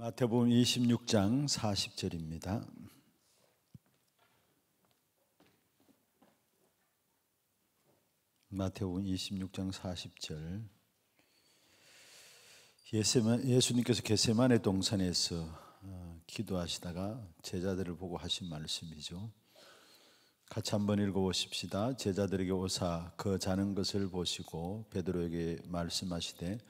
마태복음 26장 40절입니다. 마태복음 26장 40절 예수님께서 겟세만의 동산에서 어, 기도하시다가 제자들을 보고 하신 말씀이죠. 같이 한번 읽어보십시다. 제자들에게 오사 그 자는 것을 보시고 베드로에게 말씀하시되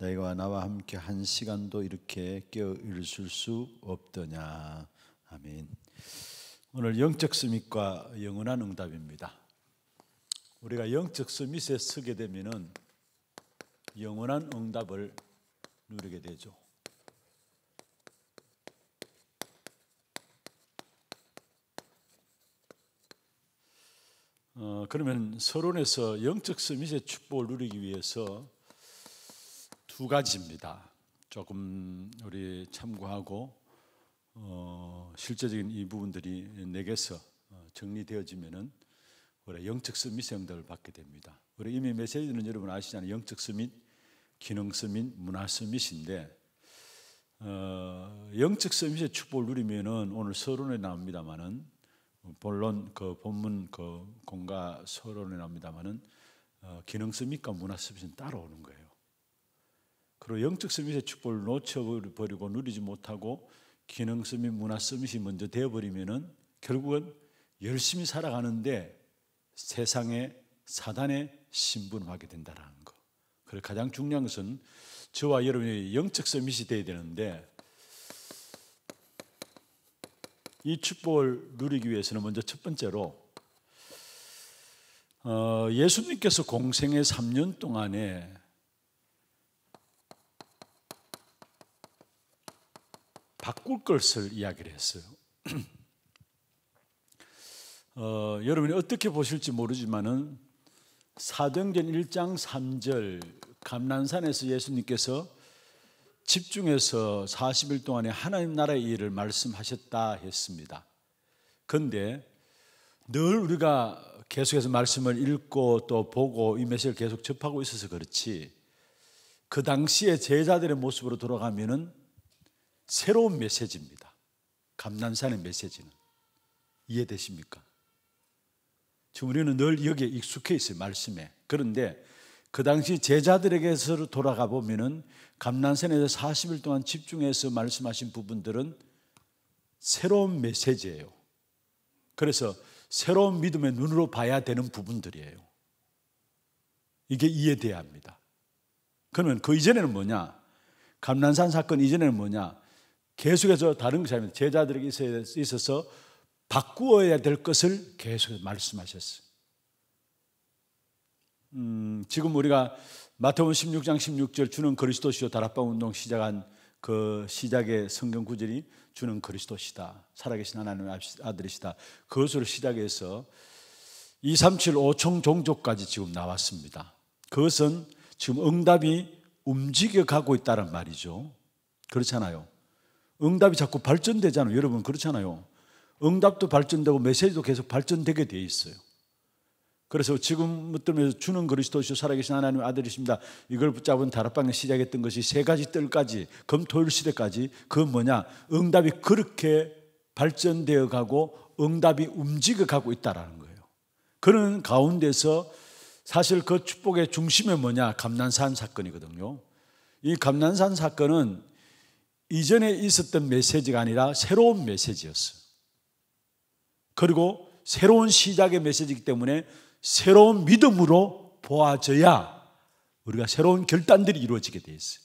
너희가 나와 함께 한 시간도 이렇게 깨어 있을 수 없더냐. 아멘. 오늘 영적 스밋과 영원한 응답입니다. 우리가 영적 수밋에 서게 되면은 영원한 응답을 누리게 되죠. 어, 그러면 서론에서 영적 수밋의 축복을 누리기 위해서 두 가지입니다. 조금 우리 참고하고 어, 실제적인 이 부분들이 내게서 어, 정리되어지면은 우리 영적 서밋 세형들을 받게 됩니다. 우리 이미 메시지는 여러분 아시잖아요. 영적 서밋, 기능 서밋, 문화 서밋인데 어, 영적 서밋의 축복을 누리면은 오늘 서론에 나옵니다만은 본론 그 본문 그 공과 서론에 나옵니다만은 어, 기능 서밋과 문화 서밋은 따라오는 거예요. 그리고 영적 서밋의 축복을 놓쳐버리고 누리지 못하고 기능 서밋, 문화 서밋이 먼저 되어버리면은 결국은 열심히 살아가는데 세상에 사단의 신분하게 된다라는 거. 그리고 가장 중요한 것은 저와 여러분의 영적 서밋이 되어야 되는데 이 축복을 누리기 위해서는 먼저 첫 번째로 어, 예수님께서 공생의 3년 동안에 바꿀 것을 이야기를 했어요. 어, 여러분이 어떻게 보실지 모르지만은 사도행전 1장 3절 감난산에서 예수님께서 집중해서 40일 동안에 하나님 나라의 일을 말씀하셨다 했습니다. 근데 늘 우리가 계속해서 말씀을 읽고 또 보고 이 메시지를 계속 접하고 있어서 그렇지 그 당시에 제자들의 모습으로 돌아가면은 새로운 메시지입니다. 감남산의 메시지는 이해되십니까? 지금 우리는 늘 여기에 익숙해 있어요 말씀에. 그런데 그 당시 제자들에게서 돌아가 보면은 감난산에서 40일 동안 집중해서 말씀하신 부분들은 새로운 메시지예요. 그래서 새로운 믿음의 눈으로 봐야 되는 부분들이에요. 이게 이해돼야 합니다. 그러면 그 이전에는 뭐냐? 감난산 사건 이전에는 뭐냐? 계속해서 다른 사람들, 제자들에게 있어서 바꾸어야 될 것을 계속 말씀하셨어요. 음, 지금 우리가 마태음 16장 16절 주는 그리스도시요 다락방 운동 시작한 그 시작의 성경 구절이 주는 그리스도시다. 살아계신 하나님의 아들이시다. 그것으로 시작해서 2, 3, 7, 5청 종족까지 지금 나왔습니다. 그것은 지금 응답이 움직여가고 있다는 말이죠. 그렇잖아요. 응답이 자꾸 발전되잖아요. 여러분 그렇잖아요. 응답도 발전되고 메시지도 계속 발전되게 돼 있어요. 그래서 지금부터 주는 그리스도시 살아계신 하나님의 아들이십니다. 이걸 붙잡은 다락방에 시작했던 것이 세 가지 뜰까지 검토일 시대까지 그 뭐냐 응답이 그렇게 발전되어 가고 응답이 움직여 가고 있다라는 거예요. 그런 가운데서 사실 그 축복의 중심에 뭐냐 감난산 사건이거든요. 이 감난산 사건은 이전에 있었던 메시지가 아니라 새로운 메시지였어요. 그리고 새로운 시작의 메시지이기 때문에 새로운 믿음으로 보아져야 우리가 새로운 결단들이 이루어지게 돼 있어요.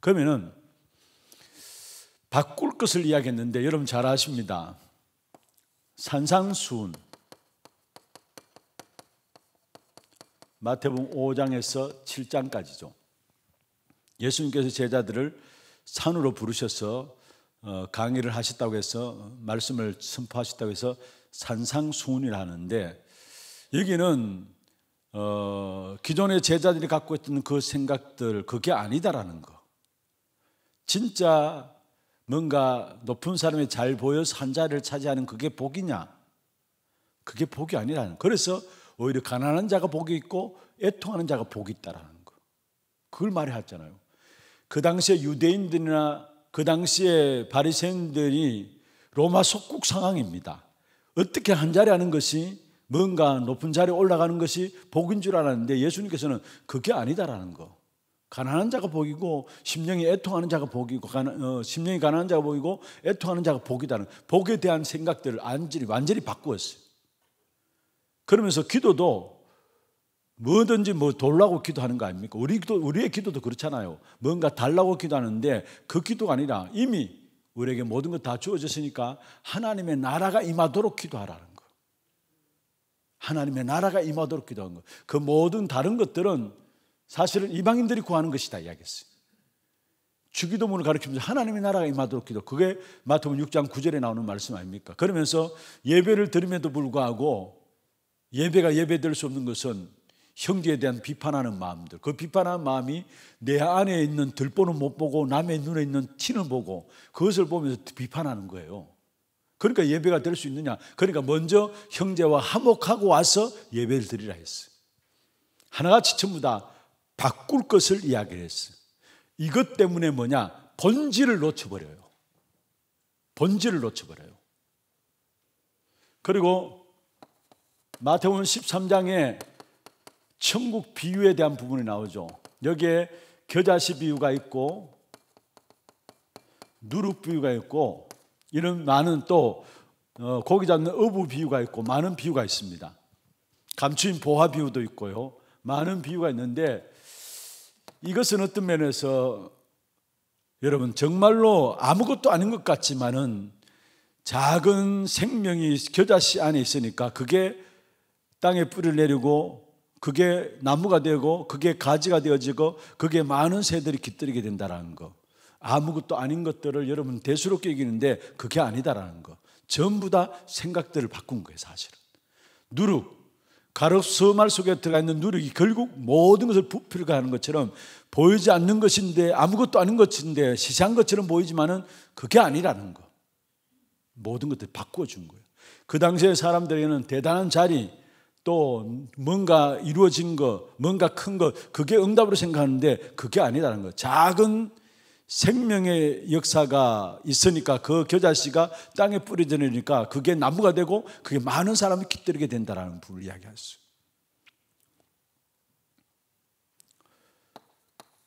그러면은 바꿀 것을 이야기했는데 여러분 잘 아십니다. 산상수훈 마태복음 5장에서 7장까지죠. 예수님께서 제자들을 산으로 부르셔서 어, 강의를 하셨다고 해서 말씀을 선포하셨다고 해서 산상수훈이라 하는데 여기는 어, 기존의 제자들이 갖고 있던 그 생각들 그게 아니다라는 거. 진짜 뭔가 높은 사람이 잘 보여서 한 자리를 차지하는 그게 복이냐? 그게 복이 아니라는. 거 그래서 오히려 가난한 자가 복이 있고 애통하는 자가 복이 있다라는 거. 그걸 말해 왔잖아요 그 당시에 유대인들이나 그 당시에 바리새인들이 로마 속국 상황입니다. 어떻게 한 자리 하는 것이 뭔가 높은 자리에 올라가는 것이 복인 줄 알았는데 예수님께서는 그게 아니다라는 거. 가난한 자가 복이고 심령이 애통하는 자가 복이고 가난, 어, 심령이 가난한 자가 복이고 애통하는 자가 복이다는 복에 대한 생각들을 완전히 바꾸었어요. 그러면서 기도도 뭐든지 뭐 돌라고 기도하는 거 아닙니까? 우리 기도, 우리의 기도도 그렇잖아요. 뭔가 달라고 기도하는데 그 기도가 아니라 이미 우리에게 모든 것 다 주어졌으니까 하나님의 나라가 임하도록 기도하라는 거. 하나님의 나라가 임하도록 기도하는 거. 그 모든 다른 것들은 사실은 이방인들이 구하는 것이다 이야기했어요. 주기도문을 가르치면서 하나님의 나라가 임하도록 기도. 그게 마태복음 6장 9절에 나오는 말씀 아닙니까? 그러면서 예배를 드림에도 불구하고 예배가 예배될 수 없는 것은 형제에 대한 비판하는 마음들, 그 비판하는 마음이 내 안에 있는 들보는 못 보고 남의 눈에 있는 티는 보고 그것을 보면서 비판하는 거예요. 그러니까 예배가 될 수 있느냐? 그러니까 먼저 형제와 화목하고 와서 예배를 드리라 했어요. 하나같이 전부 다 바꿀 것을 이야기했어요. 를 이것 때문에 뭐냐? 본질을 놓쳐버려요. 본질을 놓쳐버려요. 그리고 마태복음 13장에 천국 비유에 대한 부분이 나오죠. 여기에 겨자씨 비유가 있고 누룩 비유가 있고 이런 많은 또 고기 어, 잡는 어부 비유가 있고 많은 비유가 있습니다. 감추인 보화 비유도 있고요. 많은 비유가 있는데 이것은 어떤 면에서 여러분 정말로 아무것도 아닌 것 같지만은 작은 생명이 겨자씨 안에 있으니까 그게 땅에 뿌리를 내리고 그게 나무가 되고 그게 가지가 되어지고 그게 많은 새들이 깃들이게 된다라는 거. 아무것도 아닌 것들을 여러분 대수롭게 이기는데 그게 아니다라는 거. 전부 다 생각들을 바꾼 거예요, 사실은. 누룩, 가로수말 속에 들어가 있는 누룩이 결국 모든 것을 부풀가 하는 것처럼 보이지 않는 것인데 아무것도 아닌 것인데 시시한 것처럼 보이지만은 그게 아니라는 거. 모든 것들 바꿔준 거예요. 그 당시에 사람들에게는 대단한 자리, 또 뭔가 이루어진 것, 뭔가 큰 것, 그게 응답으로 생각하는데 그게 아니라는 것. 작은 생명의 역사가 있으니까 그 겨자씨가 땅에 뿌려지니까 그게 나무가 되고 그게 많은 사람이 깃들게 된다라는 부분을 이야기할 수.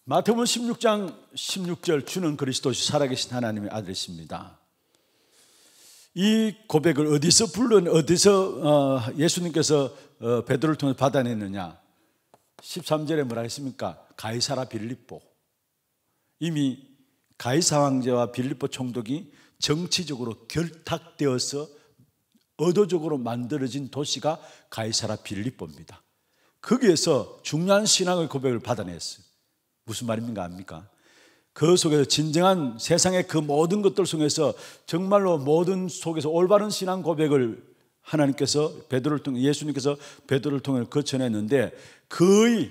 마태복음 16장 16절 주는 그리스도시 살아계신 하나님의 아들이십니다. 이 고백을 어디서 불른 어디서 어, 예수님께서 어, 베드로를 통해 받아냈느냐? 13절에 뭐라 했습니까? 가이사라 빌립보. 이미 가이사 황제와 빌립보 총독이 정치적으로 결탁되어서 의도적으로 만들어진 도시가 가이사라 빌립보입니다. 거기에서 중요한 신앙의 고백을 받아냈어요. 무슨 말입니까? 압니까? 그 속에서 진정한 세상의 그 모든 것들 속에서 정말로 모든 속에서 올바른 신앙 고백을 하나님께서 베드로를 통해 예수님께서 베드로를 통해 거쳐냈는데 그의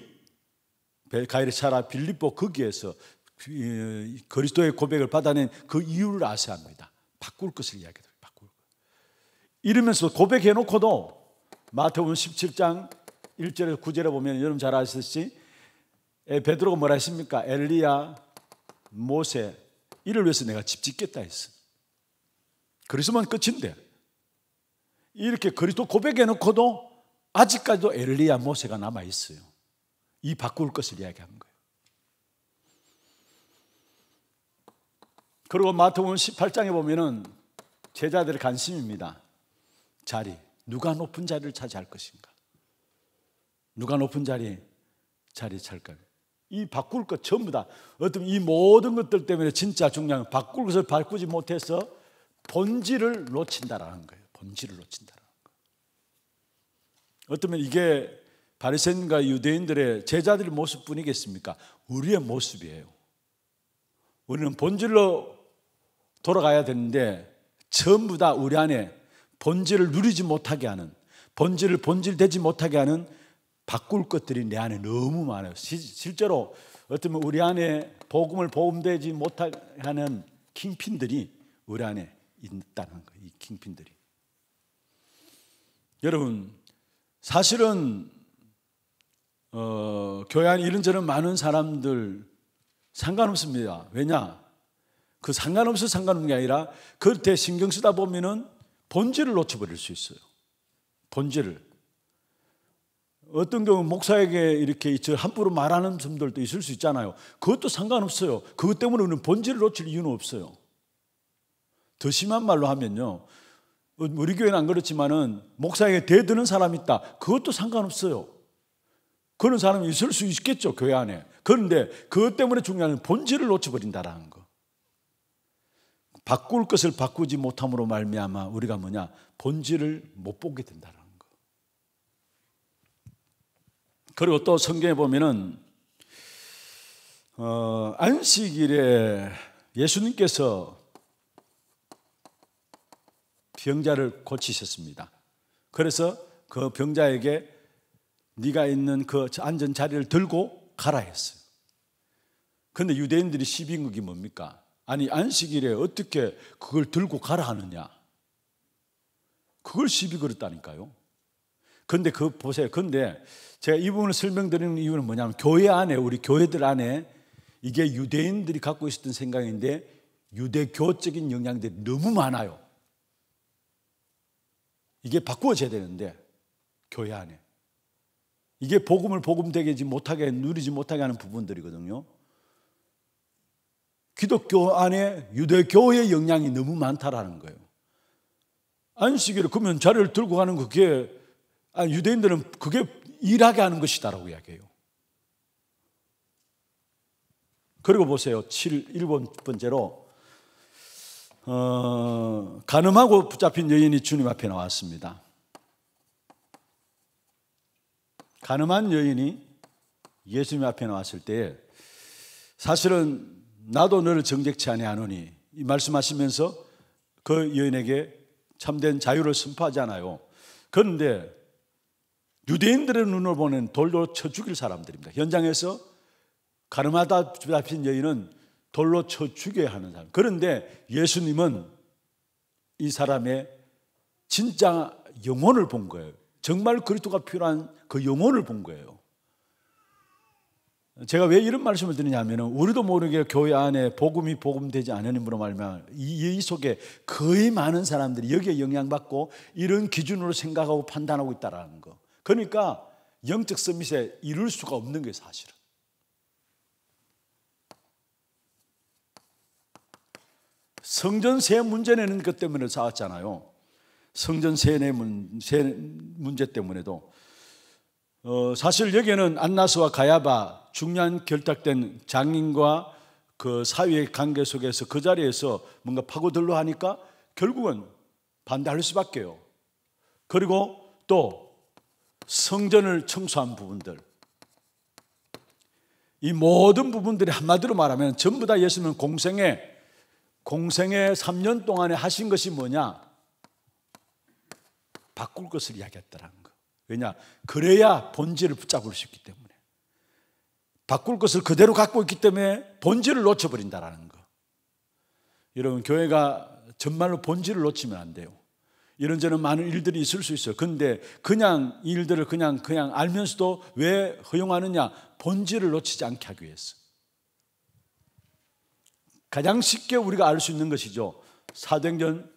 가이르차라 빌립보 거기에서 그, 그리스도의 고백을 받아낸 그 이유를 아셔야 합니다. 바꿀 것을 이야기합니다 바꿀 것. 이러면서 고백해 놓고도 마태복음 17장 1절에서 9절에 보면 여러분 잘 아시듯이 베드로가 뭐라 했습니까? 엘리야 모세 이를 위해서 내가 집 짓겠다 했어. 그리스만 끝인데 이렇게 그리스도 고백해놓고도 아직까지도 엘리야 모세가 남아 있어요. 이 바꿀 것을 이야기한 거예요. 그리고 마태복음 18장에 보면 제자들의 관심입니다. 자리 누가 높은 자리를 차지할 것인가? 누가 높은 자리 자리 찰까? 이 바꿀 것 전부 다 어떤 이 모든 것들 때문에 진짜 중요한 건 바꿀 것을 바꾸지 못해서 본질을 놓친다라는 거예요. 본질을 놓친다라는 거 어쩌면 이게 바리새인과 유대인들의 제자들의 모습뿐이겠습니까? 우리의 모습이에요. 우리는 본질로 돌아가야 되는데 전부 다 우리 안에 본질을 누리지 못하게 하는 본질을 본질되지 못하게 하는 바꿀 것들이 내 안에 너무 많아요. 시, 실제로 어쩌면 우리 안에 복음을 보험되지 못하는 킹핀들이 우리 안에 있다는 거예요. 이 킹핀들이. 여러분, 사실은 어, 교회 안에 이런저런 많은 사람들 상관없습니다. 왜냐? 그 상관없어 상관없는 게 아니라 그때 신경 쓰다 보면 본질을 놓쳐버릴 수 있어요. 본질을. 어떤 경우 목사에게 이렇게 함부로 말하는 점들도 있을 수 있잖아요. 그것도 상관없어요. 그것 때문에 우리는 본질을 놓칠 이유는 없어요. 더 심한 말로 하면요. 우리 교회는 안 그렇지만은 목사에게 대드는 사람이 있다. 그것도 상관없어요. 그런 사람이 있을 수 있겠죠, 교회 안에. 그런데 그것 때문에 중요한 본질을 놓쳐버린다라는 거. 바꿀 것을 바꾸지 못함으로 말미암아 우리가 뭐냐? 본질을 못 보게 된다 그리고 또 성경에 보면은 어, 안식일에 예수님께서 병자를 고치셨습니다. 그래서 그 병자에게 네가 있는 그 안전 자리를 들고 가라 했어요. 그런데 유대인들이 시빙극이 뭡니까? 아니 안식일에 어떻게 그걸 들고 가라 하느냐? 그걸 시비 걸었다니까요. 근데 그 보세요. 근데 제가 이 부분을 설명드리는 이유는 뭐냐면 교회 안에 우리 교회들 안에 이게 유대인들이 갖고 있었던 생각인데 유대교적인 영향들이 너무 많아요. 이게 바꾸어져야 되는데 교회 안에 이게 복음을 복음되게 지 못하게 누리지 못하게 하는 부분들이거든요. 기독교 안에 유대교의 영향이 너무 많다라는 거예요. 안식일 그러면 자리를 들고 가는 그게 아, 유대인들은 그게 일하게 하는 것이다라고 이야기해요. 그리고 보세요. 7, 1번 번째로, 어, 가늠하고 붙잡힌 여인이 주님 앞에 나왔습니다. 가늠한 여인이 예수님 앞에 나왔을 때 사실은 나도 너를 정죄치 아니하노니 이 말씀하시면서 그 여인에게 참된 자유를 선포하잖아요. 그런데 유대인들의 눈을 보는 돌로 쳐 죽일 사람들입니다. 현장에서 가늠하다 잡힌 여인은 돌로 쳐 죽여야 하는 사람. 그런데 예수님은 이 사람의 진짜 영혼을 본 거예요. 정말 그리스도가 필요한 그 영혼을 본 거예요. 제가 왜 이런 말씀을 드리냐면 우리도 모르게 교회 안에 복음이 복음되지 않으로 말면 이, 이 속에 거의 많은 사람들이 여기에 영향받고 이런 기준으로 생각하고 판단하고 있다라는 거. 그러니까 영적 서밋에 이룰 수가 없는 게 사실은. 성전 세 문제 내는 것 때문에 싸웠잖아요. 성전 세내 네 문제 때문에도 어, 사실 여기에는 안나스와 가야바 중요한 결탁된 장인과 그 사회의 관계 속에서 그 자리에서 뭔가 파고들려 하니까 결국은 반대할 수밖에요. 그리고 또 성전을 청소한 부분들 이 모든 부분들이 한마디로 말하면 전부 다 예수님 공생에 공생에 3년 동안에 하신 것이 뭐냐? 바꿀 것을 이야기했다라는 거. 왜냐? 그래야 본질을 붙잡을 수 있기 때문에. 바꿀 것을 그대로 갖고 있기 때문에 본질을 놓쳐버린다라는 거. 여러분, 교회가 정말로 본질을 놓치면 안 돼요. 이런저런 많은 일들이 있을 수 있어요. 근데 그냥 이 일들을 그냥 그냥 알면서도 왜 허용하느냐? 본질을 놓치지 않게 하기 위해서. 가장 쉽게 우리가 알 수 있는 것이죠. 사도행전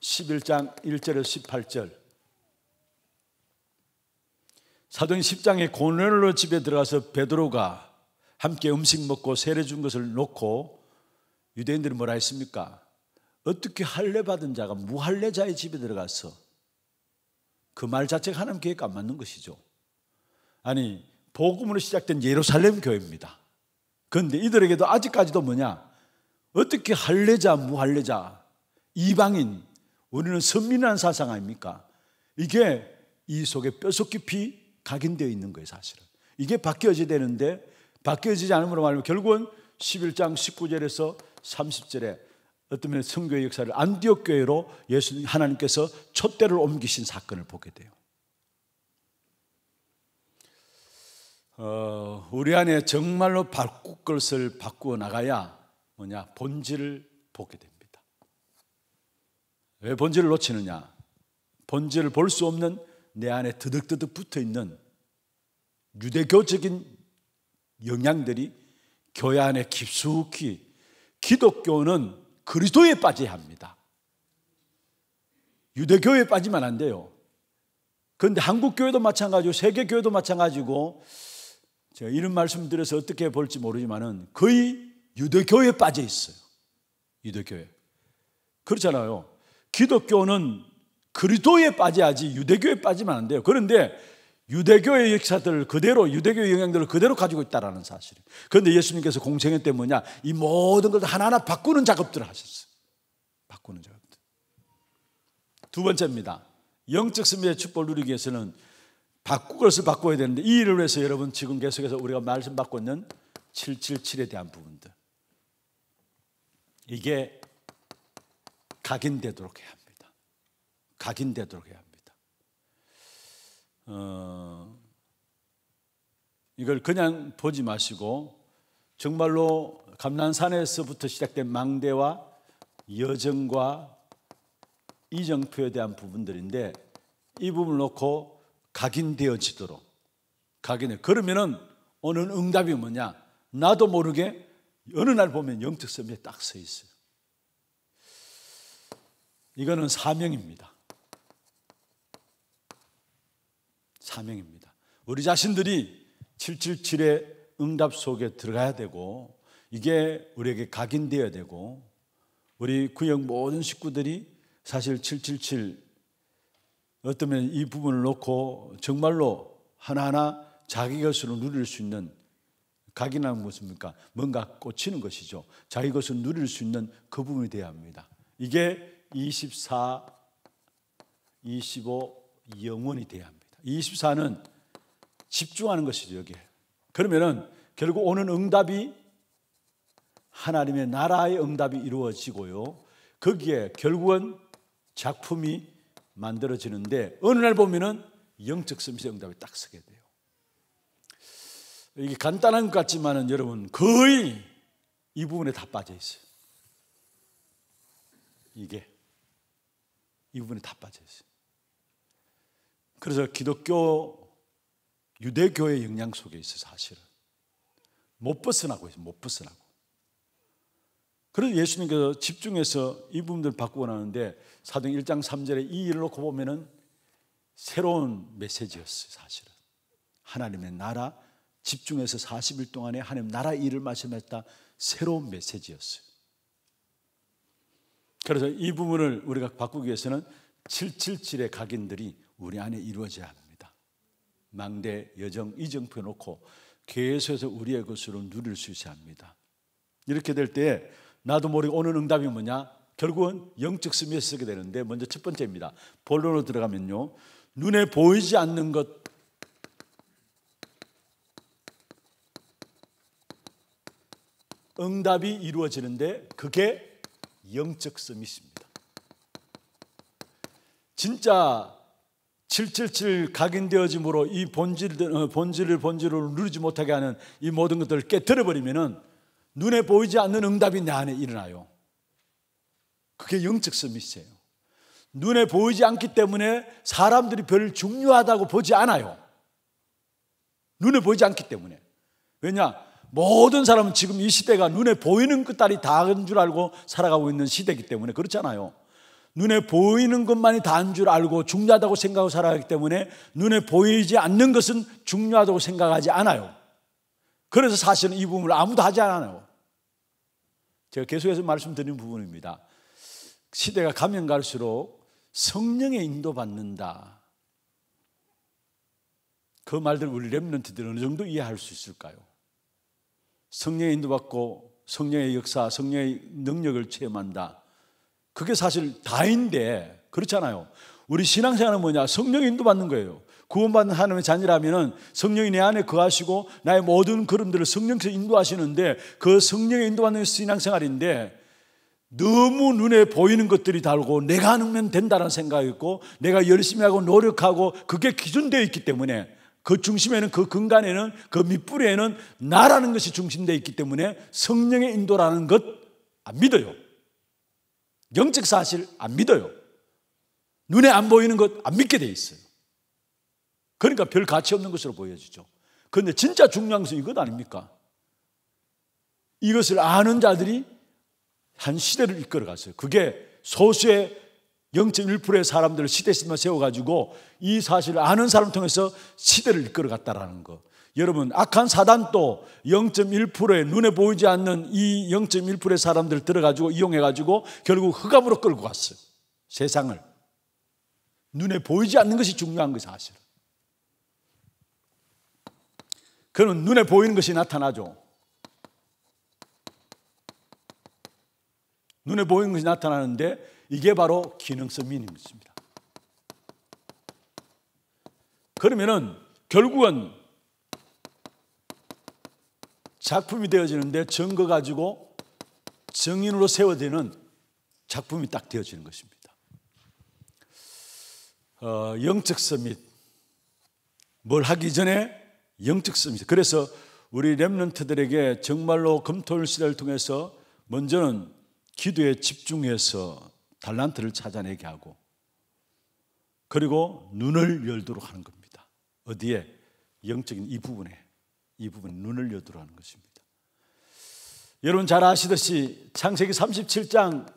11장 1절에서 18절. 사도행전 10장에 고넬로 집에 들어가서 베드로가 함께 음식 먹고 세례 준 것을 놓고 유대인들이 뭐라 했습니까? 어떻게 할례 받은 자가 무할례자의 집에 들어가서 그 말 자체가 하나님 계획안 맞는 것이죠. 아니 복음으로 시작된 예루살렘 교회입니다. 그런데 이들에게도 아직까지도 뭐냐? 어떻게 할례자 무할례자 이방인 우리는 선민이라는 사상 아닙니까? 이게 이 속에 뼛속 깊이 각인되어 있는 거예요, 사실은. 이게 바뀌어야 져 되는데 바뀌어지지 않음으로 말하면 결국은 11장 19절에서 30절에 어떤 면에 성교의 역사를 안디옥 교회로 예수 님 하나님께서 촛대를 옮기신 사건을 보게 돼요. 어, 우리 안에 정말로 바꿀 것을 바꾸어 나가야 뭐냐 본질을 보게 됩니다. 왜 본질을 놓치느냐? 본질을 볼 수 없는 내 안에 드득드득 붙어 있는 유대교적인 영향들이 교회 안에 깊숙이 기독교는 그리스도에 빠져야 합니다. 유대교에 빠지면 안 돼요. 그런데 한국교회도 마찬가지고 세계교회도 마찬가지고 제가 이런 말씀 드려서 어떻게 볼지 모르지만은 거의 유대교에 빠져 있어요. 유대교에 그렇잖아요. 기독교는 그리스도에 빠져야지 유대교에 빠지면 안 돼요. 그런데 유대교의 역사들을 그대로 유대교의 영향들을 그대로 가지고 있다라는 사실. 그런데 예수님께서 공생회 때 뭐냐? 이 모든 것 하나하나 바꾸는 작업들을 하셨어요. 바꾸는 작업들. 두 번째입니다. 영적 승리의 축복을 누리기 위해서는 바꾸 것을 바꿔야 되는데 이 일을 위해서 여러분 지금 계속해서 우리가 말씀 받고 있는 777에 대한 부분들. 이게 각인되도록 해야 합니다. 각인되도록 해야 합니다. 어, 이걸 그냥 보지 마시고 정말로 감난산에서부터 시작된 망대와 여정과 이정표에 대한 부분들인데 이 부분을 놓고 각인되어지도록 각인해. 그러면은 오는 응답이 뭐냐? 나도 모르게 어느 날 보면 영특 선비에 딱 서 있어요. 이거는 사명입니다. 사명입니다. 우리 자신들이 777의 응답 속에 들어가야 되고 이게 우리에게 각인되어야 되고 우리 구역 모든 식구들이 사실 777 어쩌면 이 부분을 놓고 정말로 하나하나 자기 것으로 누릴 수 있는 각인하는 것입니까? 뭔가 꽂히는 것이죠. 자기 것을 누릴 수 있는 그 부분이 되어야 합니다. 이게 24, 25 영원이 돼야 합니다. 24는 집중하는 것이죠, 여기에. 그러면은 결국 오는 응답이 하나님의 나라의 응답이 이루어지고요. 거기에 결국은 작품이 만들어지는데 어느 날 보면은 영적 섬세 의 응답이 딱 서게 돼요. 이게 간단한 것 같지만은 여러분 거의 이 부분에 다 빠져 있어요. 이게 이 부분에 다 빠져 있어요. 그래서 기독교 유대교의 영향 속에 있어 사실은 못 벗어나고 있어 못 벗어나고. 그래서 예수님께서 집중해서 이 부분들 바꾸고 나는데 사도행 1장 3절에 이 일을 놓고 보면은 새로운 메시지였어요 사실은 하나님의 나라 집중해서 40일 동안에 하나님 나라 일을 말씀했다 새로운 메시지였어요. 그래서 이 부분을 우리가 바꾸기 위해서는 777의 각인들이 우리 안에 이루어져야 합니다. 망대 여정 이정표 놓고 계속해서 우리의 것으로 누릴 수 있어야 합니다. 이렇게 될 때 나도 모르게 오는 응답이 뭐냐? 결국은 영적 스미에 쓰게 되는데 먼저 첫 번째입니다. 본론으로 들어가면요. 눈에 보이지 않는 것 응답이 이루어지는데 그게 영적 서밋입니다. 진짜 칠칠칠 각인되어짐으로 이 본질, 어, 본질을 본질로 누르지 못하게 하는 이 모든 것들을 깨뜨려버리면 눈에 보이지 않는 응답이 내 안에 일어나요. 그게 영적 서밋이에요. 눈에 보이지 않기 때문에 사람들이 별 중요하다고 보지 않아요. 눈에 보이지 않기 때문에. 왜냐? 모든 사람은 지금 이 시대가 눈에 보이는 끝딸이 다인 줄 알고 살아가고 있는 시대이기 때문에 그렇잖아요. 눈에 보이는 것만이 다인 줄 알고 중요하다고 생각하고 살아가기 때문에 눈에 보이지 않는 것은 중요하다고 생각하지 않아요. 그래서 사실은 이 부분을 아무도 하지 않아요. 제가 계속해서 말씀드린 부분입니다. 시대가 가면 갈수록 성령의 인도받는다. 그 말들 우리 랩런트들은 어느 정도 이해할 수 있을까요? 성령의 인도받고 성령의 역사, 성령의 능력을 체험한다. 그게 사실 다인데 그렇잖아요. 우리 신앙생활은 뭐냐? 성령 인도 받는 거예요. 구원받는 하나님의 자녀라면은 성령이 내 안에 거하시고 나의 모든 걸음들을 성령께서 인도하시는데 그 성령의 인도받는 신앙생활인데 너무 눈에 보이는 것들이 다고 내가 하면 된다는 생각이 있고 내가 열심히 하고 노력하고 그게 기준되어 있기 때문에 그 중심에는 그 근간에는 그 밑부리에는 나라는 것이 중심되어 있기 때문에 성령의 인도라는 것 믿어요. 영적 사실 안 믿어요. 눈에 안 보이는 것 안 믿게 돼 있어요. 그러니까 별 가치 없는 것으로 보여지죠. 그런데 진짜 중요한 것은 이것 아닙니까? 이것을 아는 자들이 한 시대를 이끌어 갔어요. 그게 소수의 0.1%의 사람들을 시대 시대만 세워가지고 이 사실을 아는 사람 을 통해서 시대를 이끌어 갔다라는 거. 여러분, 악한 사단도 0.1%의 눈에 보이지 않는 이 0.1%의 사람들 들어가지고 이용해가지고 결국 흑암으로 끌고 갔어요. 세상을. 눈에 보이지 않는 것이 중요한 거 사실은. 그는 눈에 보이는 것이 나타나죠. 눈에 보이는 것이 나타나는데 이게 바로 기능성 민입니다. 그러면은 결국은 작품이 되어지는데 증거 가지고 증인으로 세워지는 작품이 딱 되어지는 것입니다. 어, 영적 서밋 뭘 하기 전에 영적 서밋 그래서 우리 렘런트들에게 정말로 검토를 시대를 통해서 먼저는 기도에 집중해서 달란트를 찾아내게 하고 그리고 눈을 열도록 하는 겁니다. 어디에? 영적인 이 부분에. 이 부분 눈을 여두라는 것입니다. 여러분 잘 아시듯이 창세기 37장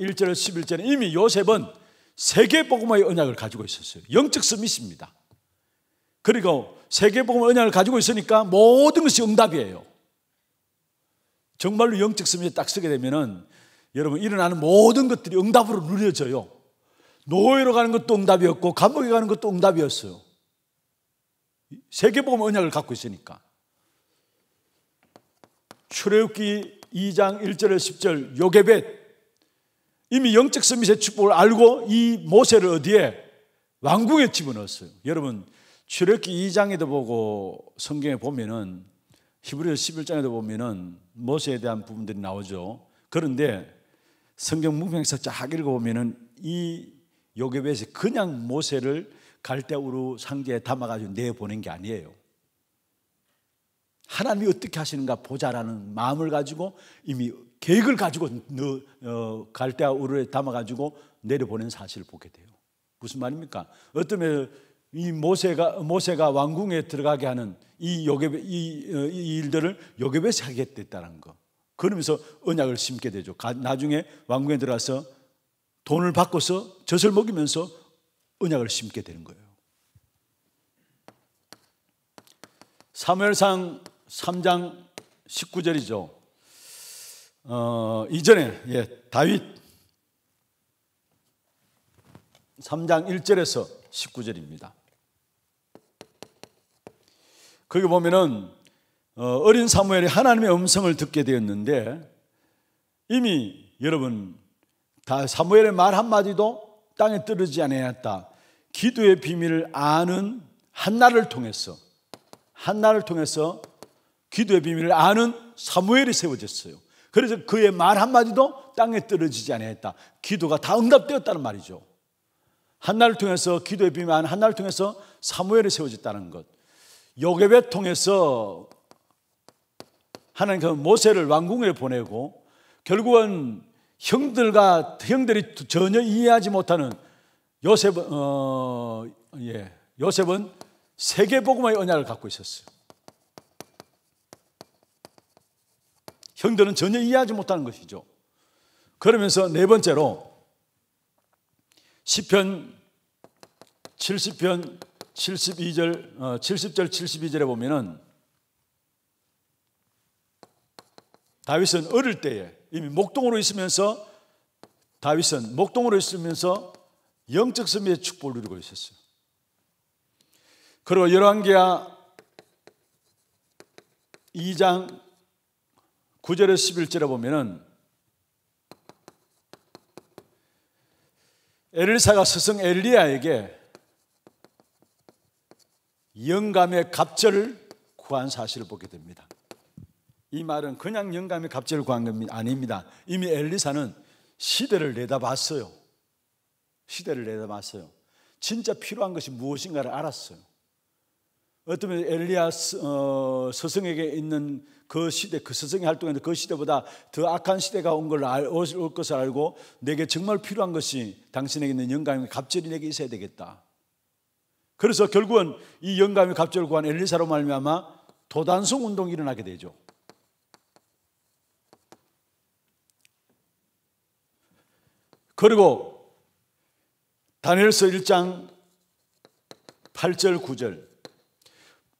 1절 11절에 이미 요셉은 세계 복음의 언약을 가지고 있었어요. 영적 서밋입니다. 그리고 세계 복음의 언약을 가지고 있으니까 모든 것이 응답이에요. 정말로 영적 서밋에 딱 쓰게 되면은 여러분 일어나는 모든 것들이 응답으로 누려져요. 노예로 가는 것도 응답이었고 감옥에 가는 것도 응답이었어요. 세계 복음 언약을 갖고 있으니까. 출애굽기 2장 1절에 10절 요게벳 이미 영적 서밋의 축복을 알고 이 모세를 어디에 왕궁에 집어넣었어요. 여러분 출애굽기 2장에도 보고 성경에 보면은 히브리서 11장에도 보면은 모세에 대한 부분들이 나오죠. 그런데 성경 문맥에서 쫙 읽어보면은 이 요게벳이 그냥 모세를 갈대우로 상자에 담아가지고 내보낸 게 아니에요. 하나님이 어떻게 하시는가 보자라는 마음을 가지고 이미 계획을 가지고 어, 갈대아 우르에 담아가지고 내려보낸 사실을 보게 돼요. 무슨 말입니까? 어떤 이 모세가 모세가 왕궁에 들어가게 하는 이 요괴 이, 어, 이 일들을 요괴벳이 하게 됐다는 거. 그러면서 언약을 심게 되죠. 나중에 왕궁에 들어가서 돈을 바꿔서 젖을 먹이면서 언약을 심게 되는 거예요. 사무엘상 3장 19절이죠. 어, 이전에 예, 다윗 3장 1절에서 19절입니다. 거기 보면은 어, 린 사무엘이 하나님의 음성을 듣게 되었는데 이미 여러분 다 사무엘의 말 한마디도 땅에 떨어지 않았다. 기도의 비밀을 아는 한나를 통해서 한나를 통해서 기도의 비밀을 아는 사무엘이 세워졌어요. 그래서 그의 말 한마디도 땅에 떨어지지 않았다 기도가 다 응답되었다는 말이죠. 한나를 통해서 기도의 비밀 아는 한나를 통해서 사무엘이 세워졌다는 것. 요괴배 통해서 하나님께서 그 모세를 왕궁에 보내고 결국은 형들과 형들이 전혀 이해하지 못하는 요셉 어, 예, 요셉은 세계 복음의 언약을 갖고 있었어요. 형들은 전혀 이해하지 못하는 것이죠. 그러면서 네 번째로 시편 70편 72절 70절 72절에 보면은 다윗은 어릴 때에 이미 목동으로 있으면서 다윗은 목동으로 있으면서 영적 선의 축복을 누리고 있었어요. 그리고 열왕기하 2장 9절에 서 11절에 보면은 엘리사가 스승 엘리야에게 영감의 갑절을 구한 사실을 보게 됩니다. 이 말은 그냥 영감의 갑절을 구한 겁니다. 아닙니다. 이미 엘리사는 시대를 내다봤어요. 시대를 내다봤어요. 진짜 필요한 것이 무엇인가를 알았어요. 어떤 면 엘리야 어, 서성에게 있는 그 시대, 그 서성이 활동했던 그 시대보다 더 악한 시대가 온걸 알, 올 것을 알고 내게 정말 필요한 것이 당신에게 있는 영감이 갑절이 내게 있어야 되겠다. 그래서 결국은 이영감이 갑절을 구한 엘리사로 말미암아 도단성 운동이 일어나게 되죠. 그리고 다니엘서 1장 8절 9절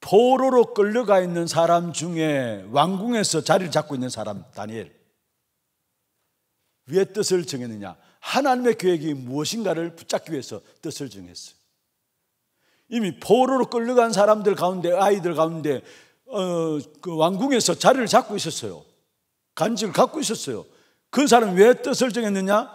포로로 끌려가 있는 사람 중에 왕궁에서 자리를 잡고 있는 사람 다니엘 왜 뜻을 정했느냐? 하나님의 계획이 무엇인가를 붙잡기 위해서 뜻을 정했어요. 이미 포로로 끌려간 사람들 가운데 아이들 가운데 어, 그 왕궁에서 자리를 잡고 있었어요. 간직을 갖고 있었어요. 그 사람 왜 뜻을 정했느냐?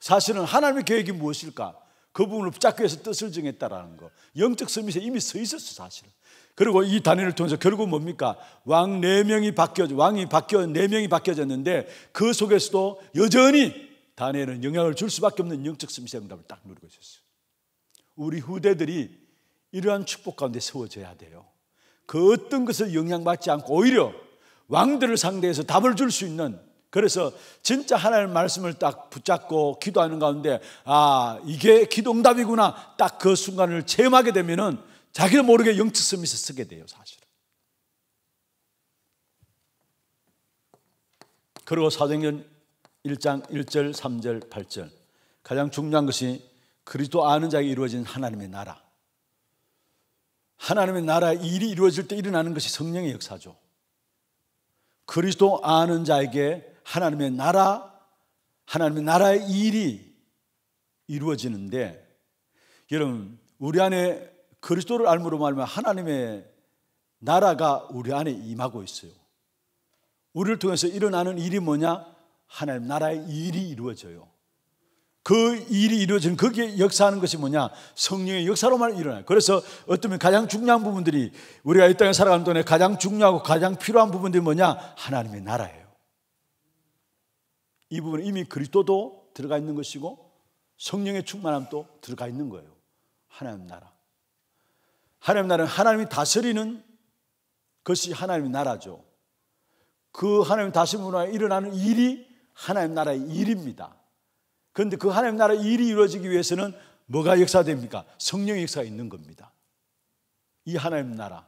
사실은 하나님의 계획이 무엇일까? 그 부분을 붙잡기 위해서 뜻을 정했다라는 거. 영적 서밋에 이미 서 있었어, 사실은. 그리고 이 단위를 통해서 결국 뭡니까? 왕 네명이 바뀌어, 왕이 바뀌어, 네명이 바뀌어졌는데 그 속에서도 여전히 단위에는 영향을 줄 수밖에 없는 영적 서밋의 응답을 딱 누리고 있었어요. 우리 후대들이 이러한 축복 가운데 세워져야 돼요. 그 어떤 것을 영향받지 않고 오히려 왕들을 상대해서 답을 줄 수 있는 그래서 진짜 하나님 말씀을 딱 붙잡고 기도하는 가운데 아 이게 기동답이구나 딱 그 순간을 체험하게 되면은 자기도 모르게 영치섬이 쓰게 돼요 사실은. 그리고 사도행전 1장 1절 3절 8절 가장 중요한 것이 그리스도 아는 자에게 이루어진 하나님의 나라. 하나님의 나라 일이 이루어질 때 일어나는 것이 성령의 역사죠. 그리스도 아는 자에게 하나님의 나라, 하나님의 나라의 일이 이루어지는데 여러분 우리 안에 그리스도를 알므로 말하면 하나님의 나라가 우리 안에 임하고 있어요. 우리를 통해서 일어나는 일이 뭐냐? 하나님 나라의 일이 이루어져요. 그 일이 이루어지는 거기에 역사하는 것이 뭐냐? 성령의 역사로만 일어나요. 그래서 어쩌면 가장 중요한 부분들이 우리가 이 땅에 살아가는 동안에 가장 중요하고 가장 필요한 부분들이 뭐냐? 하나님의 나라예요. 이 부분은 이미 그리스도도 들어가 있는 것이고 성령의 충만함도 들어가 있는 거예요. 하나님 나라. 하나님 나라는 하나님이 다스리는 것이 하나님의 나라죠. 그 하나님 다스리는문화로 일어나는 일이 하나님 나라의 일입니다. 그런데 그 하나님 나라의 일이 이루어지기 위해서는 뭐가 역사됩니까? 성령 의 역사가 있는 겁니다. 이 하나님 나라.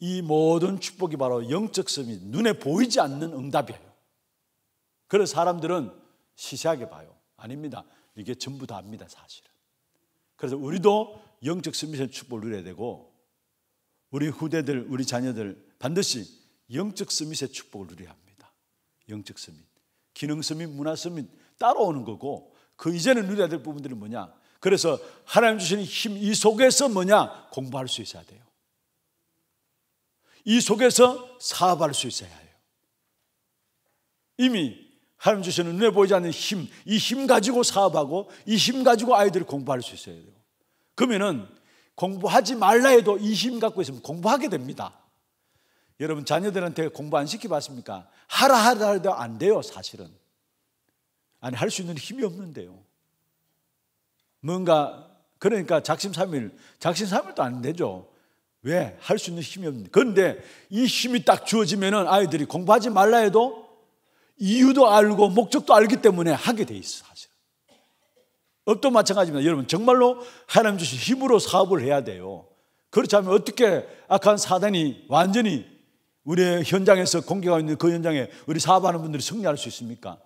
이 모든 축복이 바로 영적 섬이 눈에 보이지 않는 응답이에요. 그런 사람들은 시시하게 봐요. 아닙니다. 이게 전부 다입니다, 사실은. 그래서 우리도 영적 서밋의 축복을 누려야 되고 우리 후대들, 우리 자녀들 반드시 영적 서밋의 축복을 누려야 합니다. 영적 서밋. 기능 서밋, 문화 서밋 따라오는 거고 그 이제는 누려야 될 부분들이 뭐냐? 그래서 하나님 주시는 힘 이 속에서 뭐냐? 공부할 수 있어야 돼요. 이 속에서 사업할 수 있어야 해요. 이미 하나님 주시는 눈에 보이지 않는 힘, 이 힘 가지고 사업하고 이 힘 가지고 아이들이 공부할 수 있어야 돼요. 그러면은 공부하지 말라 해도 이 힘 갖고 있으면 공부하게 됩니다. 여러분 자녀들한테 공부 안 시키봤습니까? 하라 하라 해도 안 돼요, 사실은. 아니 할 수 있는 힘이 없는데요. 뭔가 그러니까 작심삼일, 작심삼일도 안 되죠. 왜? 할 수 있는 힘이 없는데. 그런데 이 힘이 딱 주어지면은 아이들이 공부하지 말라 해도 이유도 알고 목적도 알기 때문에 하게 돼 있어 사실. 업도 마찬가지입니다. 여러분 정말로 하나님 주신 힘으로 사업을 해야 돼요. 그렇지 않으면 어떻게 악한 사단이 완전히 우리의 현장에서 공개가 있는 그 현장에 우리 사업하는 분들이 승리할 수 있습니까?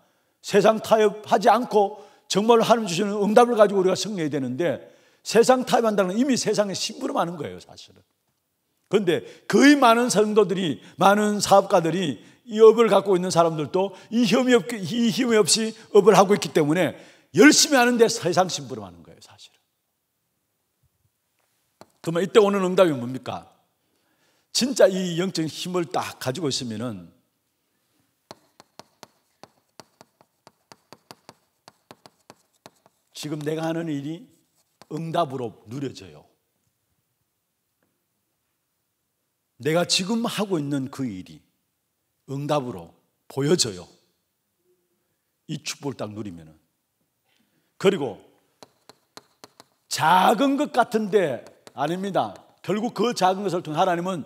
세상 타협하지 않고 정말로 하나님 주시는 응답을 가지고 우리가 승리해야 되는데 세상 타협한다는 건 이미 세상에 심부름하는 거예요 사실은. 그런데 거의 많은 성도들이 많은 사업가들이 이 업을 갖고 있는 사람들도 이 힘이, 없, 이 힘이 없이 업을 하고 있기 때문에 열심히 하는데 세상 심부름하는 거예요, 사실은. 그러면 이때 오는 응답이 뭡니까? 진짜 이 영적인 힘을 딱 가지고 있으면은 지금 내가 하는 일이 응답으로 누려져요. 내가 지금 하고 있는 그 일이 응답으로 보여져요. 이 축복을 딱 누리면은. 그리고 작은 것 같은데 아닙니다. 결국 그 작은 것을 통해 하나님은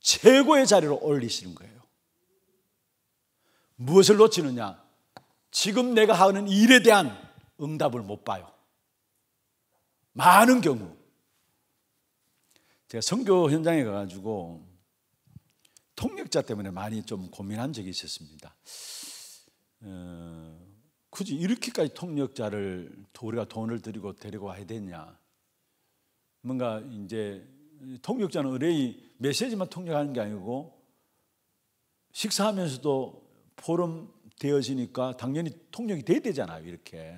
최고의 자리로 올리시는 거예요. 무엇을 놓치느냐? 지금 내가 하는 일에 대한 응답을 못 봐요. 많은 경우. 제가 성교 현장에 가가지고 동력자 때문에 많이 좀 고민한 적이 있었습니다. 어, 굳이 이렇게까지 통역자를 우리가 돈을 들이고 데리고 와야 되냐? 뭔가 이제 통역자는 의뢰의 메시지만 통역하는 게 아니고 식사하면서도 포럼 되어지니까 당연히 통역이 돼야 되잖아요. 이렇게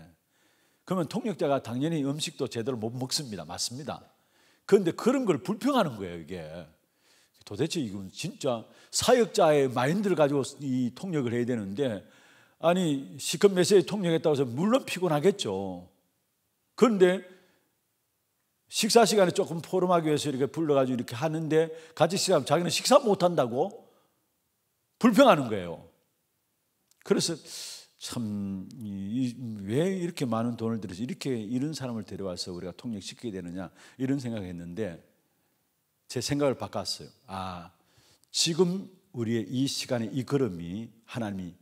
그러면 통역자가 당연히 음식도 제대로 못 먹습니다. 맞습니다. 그런데 그런 걸 불평하는 거예요. 이게 도대체 이건 진짜 사역자의 마인드를 가지고 이 통역을 해야 되는데 아니 시급 메시지 통역했다고 해서 물론 피곤하겠죠. 그런데 식사 시간에 조금 포럼하기 위해서 이렇게 불러가지고 이렇게 하는데 같이 식사 자기는 식사 못한다고 불평하는 거예요. 그래서 참 왜 이렇게 많은 돈을 들여서 이렇게 이런 사람을 데려와서 우리가 통역시키게 되느냐 이런 생각을 했는데 제 생각을 바꿨어요. 아, 지금 우리의 이 시간에 이 걸음이 하나님이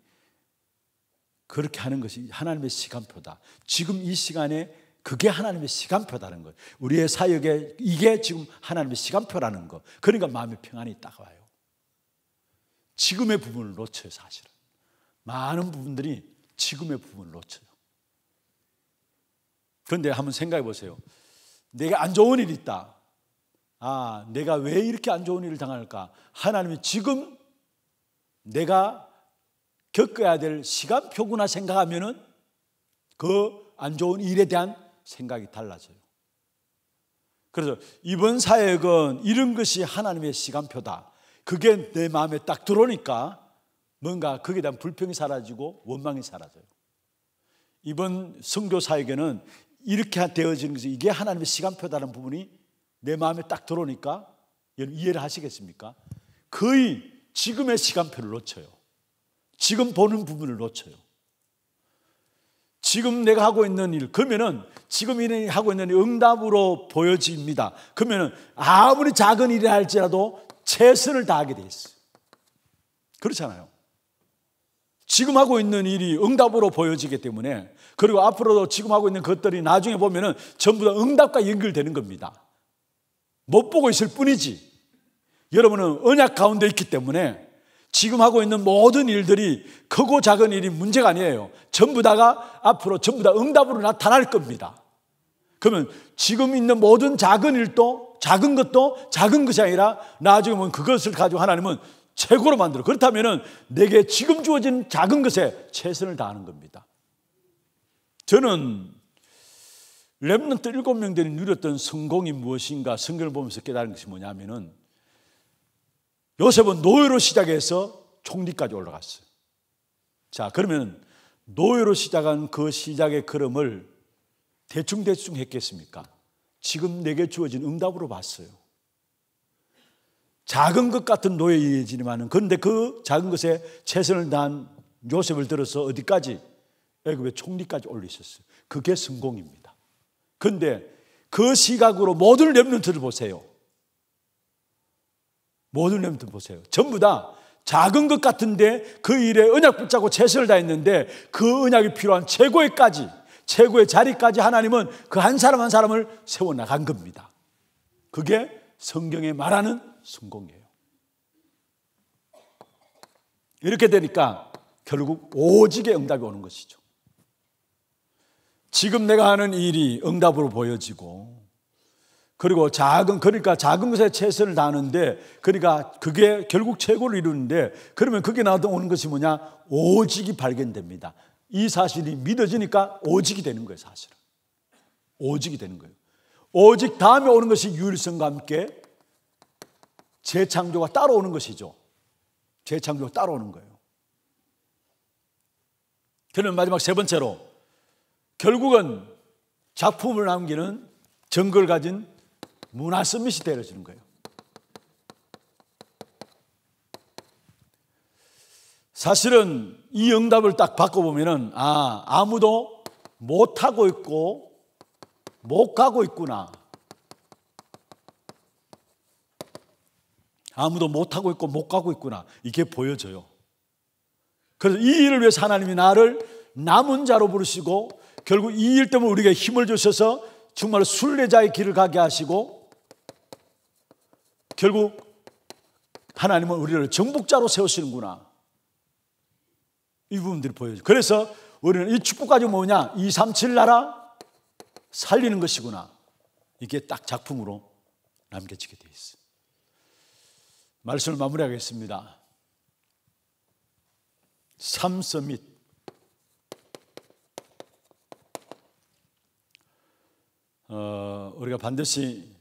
그렇게 하는 것이 하나님의 시간표다. 지금 이 시간에 그게 하나님의 시간표다는 거 우리의 사역에 이게 지금 하나님의 시간표라는 거. 그러니까 마음의 평안이 따가요 지금의 부분을 놓쳐요, 사실은. 많은 부분들이 지금의 부분을 놓쳐요. 그런데 한번 생각해 보세요. 내가 안 좋은 일이 있다. 아, 내가 왜 이렇게 안 좋은 일을 당할까? 하나님이 지금 내가 겪어야 될 시간표구나 생각하면은 그 안 좋은 일에 대한 생각이 달라져요. 그래서 이번 사역은 이런 것이 하나님의 시간표다. 그게 내 마음에 딱 들어오니까 뭔가 거기에 대한 불평이 사라지고 원망이 사라져요. 이번 성교 사역에는 이렇게 되어지는 것이 이게 하나님의 시간표다라는 부분이 내 마음에 딱 들어오니까 여러분 이해를 하시겠습니까? 거의 지금의 시간표를 놓쳐요. 지금 보는 부분을 놓쳐요. 지금 내가 하고 있는 일, 그러면은 지금 이 하고 있는 일 응답으로 보여집니다. 그러면은 아무리 작은 일이 할지라도 최선을 다하게 돼 있어요. 그렇잖아요. 지금 하고 있는 일이 응답으로 보여지기 때문에 그리고 앞으로도 지금 하고 있는 것들이 나중에 보면은 전부 다 응답과 연결되는 겁니다. 못 보고 있을 뿐이지. 여러분은 언약 가운데 있기 때문에 지금 하고 있는 모든 일들이 크고 작은 일이 문제가 아니에요. 전부 다가 앞으로 전부 다 응답으로 나타날 겁니다. 그러면 지금 있는 모든 작은 일도 작은 것도 작은 것이 아니라 나중에 보면 그것을 가지고 하나님은 최고로 만들어. 그렇다면 내게 지금 주어진 작은 것에 최선을 다하는 겁니다. 저는 렘넌트 일곱 명들이 누렸던 성공이 무엇인가 성경을 보면서 깨달은 것이 뭐냐면은 요셉은 노예로 시작해서 총리까지 올라갔어요. 자, 그러면 노예로 시작한 그 시작의 걸음을 대충대충 했겠습니까? 지금 내게 주어진 응답으로 봤어요. 작은 것 같은 노예이지만은 그런데 그 작은 것에 최선을 다한 요셉을 들어서 어디까지? 애굽의 총리까지 올려 있어요 그게 성공입니다. 근데 그 시각으로 모든 랩런트를 보세요. 모든 랩런트 보세요. 전부 다 작은 것 같은데 그 일에 은약 붙잡고 최선을 다했는데 그 은약이 필요한 최고의까지 최고의 자리까지 하나님은 그 한 사람 한 사람을 세워나간 겁니다. 그게 성경에 말하는 성공이에요. 이렇게 되니까 결국 오직의 응답이 오는 것이죠. 지금 내가 하는 일이 응답으로 보여지고 그리고 작은 그러니까 작은 것에 최선을 다하는데 그러니까 그게 결국 최고를 이루는데 그러면 그게 나도 오는 것이 뭐냐 오직이 발견됩니다. 이 사실이 믿어지니까 오직이 되는 거예요 사실은 오직이 되는 거예요. 오직 다음에 오는 것이 유일성과 함께 재창조가 따라오는 것이죠. 재창조가 따라오는 거예요. 그러면 마지막 세 번째로 결국은 작품을 남기는 정글 가진 문화 서밋이 되어지는 거예요. 사실은 이 응답을 딱 바꿔보면은, 아, 아무도 못하고 있고, 못 가고 있구나. 아무도 못하고 있고, 못 가고 있구나. 이게 보여져요. 그래서 이 일을 위해서 하나님이 나를 남은 자로 부르시고, 결국 이 일 때문에 우리가 힘을 주셔서 정말 순례자의 길을 가게 하시고 결국 하나님은 우리를 정복자로 세우시는구나. 이 부분들이 보여요. 그래서 우리는 이 축복까지 뭐냐? 2, 3, 7 나라 살리는 것이구나. 이게 딱 작품으로 남겨지게 돼 있어요. 말씀을 마무리하겠습니다. 삼 서밋. 어, 우리가 반드시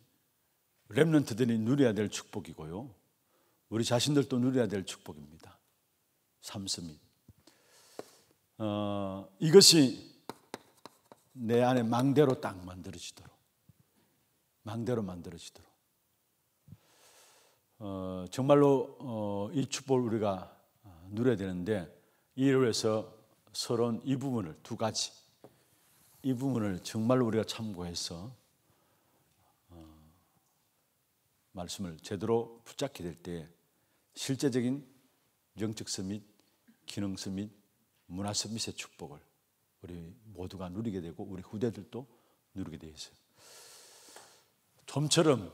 렘런트들이 누려야 될 축복이고요. 우리 자신들도 누려야 될 축복입니다. 삼스밋. 어, 이것이 내 안에 망대로 딱 만들어지도록. 망대로 만들어지도록. 어, 정말로 어, 이 축복을 우리가 누려야 되는데 이를 위해서 서론 이 부분을 두 가지 이 부분을 정말로 우리가 참고해서 어, 말씀을 제대로 붙잡게 될 때 실제적인 영적성 및 기능성 및 문화성 및의 축복을 우리 모두가 누리게 되고 우리 후대들도 누리게 되어 있어요. 좀처럼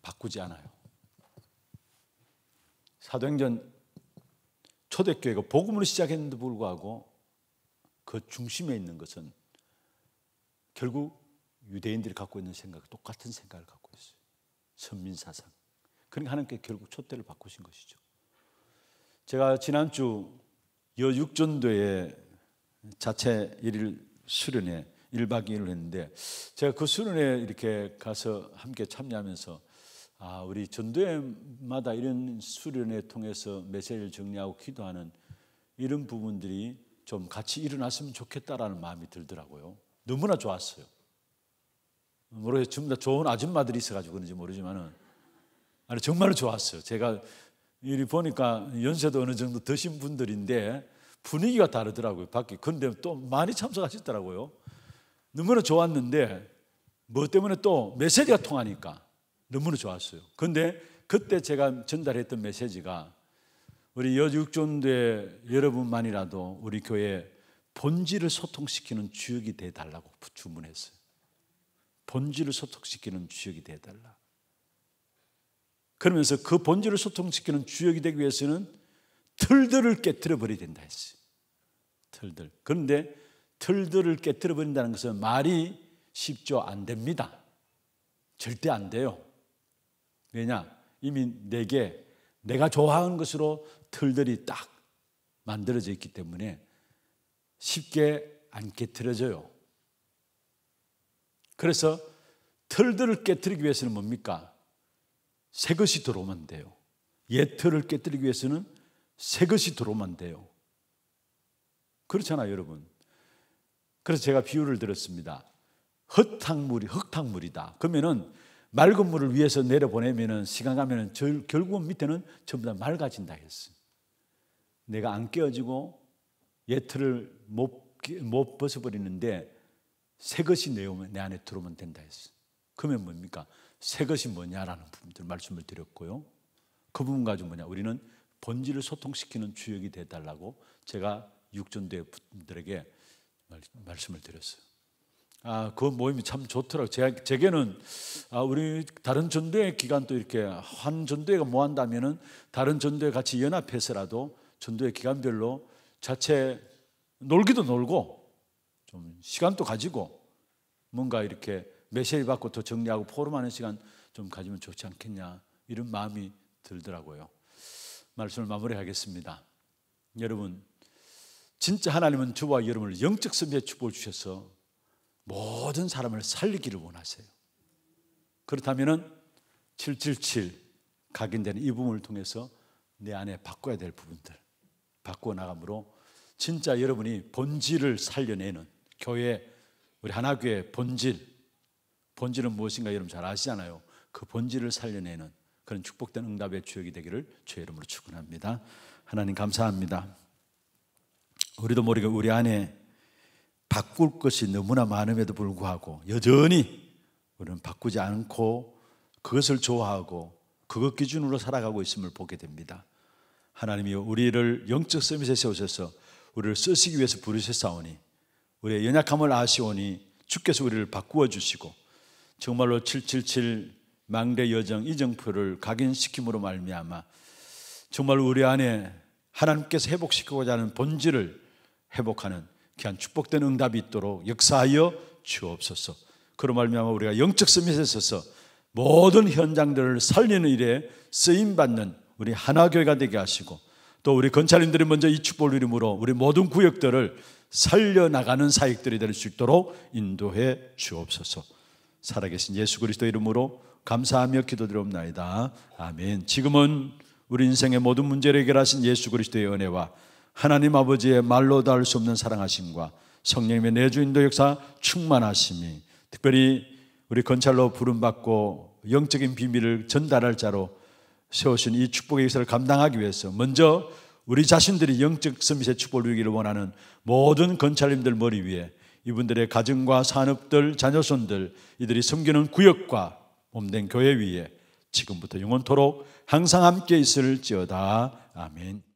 바꾸지 않아요. 사도행전 초대교회가 복음으로 시작했는데 불구하고 그 중심에 있는 것은 결국 유대인들이 갖고 있는 생각, 똑같은 생각을 갖고 있어요. 선민사상. 그러니까 하나님께 결국 촛대를 바꾸신 것이죠. 제가 지난주 여육전도의 자체 1일 수련회 1박 2일을 했는데 제가 그 수련회 이렇게 가서 함께 참여하면서 아, 우리 전도회마다 이런 수련회 통해서 메시지를 정리하고 기도하는 이런 부분들이 좀 같이 일어났으면 좋겠다라는 마음이 들더라고요. 너무나 좋았어요. 모르겠어요. 전부 다 좋은 아줌마들이 있어가지고 그런지 모르지만은. 아니, 정말로 좋았어요. 제가 이리 보니까 연세도 어느 정도 드신 분들인데 분위기가 다르더라고요. 밖에. 근데 또 많이 참석하셨더라고요. 너무나 좋았는데 뭐 때문에 또 메시지가 통하니까 너무나 좋았어요. 근데 그때 제가 전달했던 메시지가 우리 여육존대 여러분만이라도 우리 교회 본질을 소통시키는 주역이 돼달라고 주문했어요. 본질을 소통시키는 주역이 돼달라. 그러면서 그 본질을 소통시키는 주역이 되기 위해서는 틀들을 깨뜨려 버려야 된다 했어요. 틀들. 그런데 틀들을 깨뜨려 버린다는 것은 말이 쉽죠 안 됩니다. 절대 안 돼요. 왜냐? 이미 내게 내가 좋아하는 것으로 틀들이 딱 만들어져 있기 때문에 쉽게 안 깨뜨려져요. 그래서 틀들을 깨뜨리기 위해서는 뭡니까? 새 것이 들어오면 돼요. 옛 틀을 깨뜨리기 위해서는 새 것이 들어오면 돼요. 그렇잖아요, 여러분. 그래서 제가 비유를 들었습니다. 흙탕물이 흙탕물이다. 그러면은 맑은 물을 위해서 내려보내면은 시간 가면은 결국은 밑에는 전부 다 맑아진다 했어. 내가 안 깨어지고 예틀을 못, 못 벗어버리는데 새 것이 내, 내 안에 들어오면 된다 했어. 그러면 뭡니까? 새 것이 뭐냐라는 부분들 말씀을 드렸고요. 그 부분 가지고 뭐냐? 우리는 본질을 소통시키는 주역이 되달라고 제가 육전대 도 분들에게 말씀을 드렸어요. 아, 그 모임이 참 좋더라고. 제, 제게는, 아, 우리 다른 전도의 기간도 이렇게 한 전도회가 뭐 한다면은 다른 전도회 같이 연합해서라도 전도회 기간별로 자체 놀기도 놀고 좀 시간도 가지고 뭔가 이렇게 메시지 받고 더 정리하고 포럼하는 시간 좀 가지면 좋지 않겠냐 이런 마음이 들더라고요. 말씀을 마무리하겠습니다. 여러분 진짜 하나님은 저와 여러분을 영적 선비의 축복을 주셔서 모든 사람을 살리기를 원하세요. 그렇다면은 777 각인되는 이 부분을 통해서 내 안에 바꿔야 될 부분들 바꾸어 나감으로 진짜 여러분이 본질을 살려내는 교회 우리 하나교회 본질 본질은 무엇인가 여러분 잘 아시잖아요. 그 본질을 살려내는 그런 축복된 응답의 주역이 되기를 주의 이름으로 축원합니다. 하나님 감사합니다. 우리도 모르게 우리 안에 바꿀 것이 너무나 많음에도 불구하고 여전히 우리는 바꾸지 않고 그것을 좋아하고 그것 기준으로 살아가고 있음을 보게 됩니다. 하나님이 우리를 영적 서밋에 세우셔서 우리를 쓰시기 위해서 부르셨사오니 우리의 연약함을 아시오니 주께서 우리를 바꾸어 주시고 정말로 777 망대 여정 이정표를 각인시킴으로 말미암아 정말 우리 안에 하나님께서 회복시키고자 하는 본질을 회복하는 귀한 축복된 응답이 있도록 역사하여 주옵소서. 그로 말미암아 우리가 영적 서밋에 있어서 모든 현장들을 살리는 일에 쓰임 받는 우리 하나교회가 되게 하시고 또 우리 건찰님들이 먼저 이 축복을 이름으로 우리 모든 구역들을 살려나가는 사역들이 될 수 있도록 인도해 주옵소서. 살아계신 예수 그리스도 이름으로 감사하며 기도드리옵나이다. 아멘. 지금은 우리 인생의 모든 문제를 해결하신 예수 그리스도의 은혜와 하나님 아버지의 말로 닿을 수 없는 사랑하심과 성령님의 내주인도 역사 충만하심이 특별히 우리 건찰로 부름받고 영적인 비밀을 전달할 자로 세우신 이 축복의 역사를 감당하기 위해서 먼저 우리 자신들이 영적 서밋의 축복을 누리기를 원하는 모든 건찰님들 머리 위에 이분들의 가정과 산업들, 자녀손들, 이들이 섬기는 구역과 몸된 교회 위에 지금부터 영원토록 항상 함께 있을지어다. 아멘.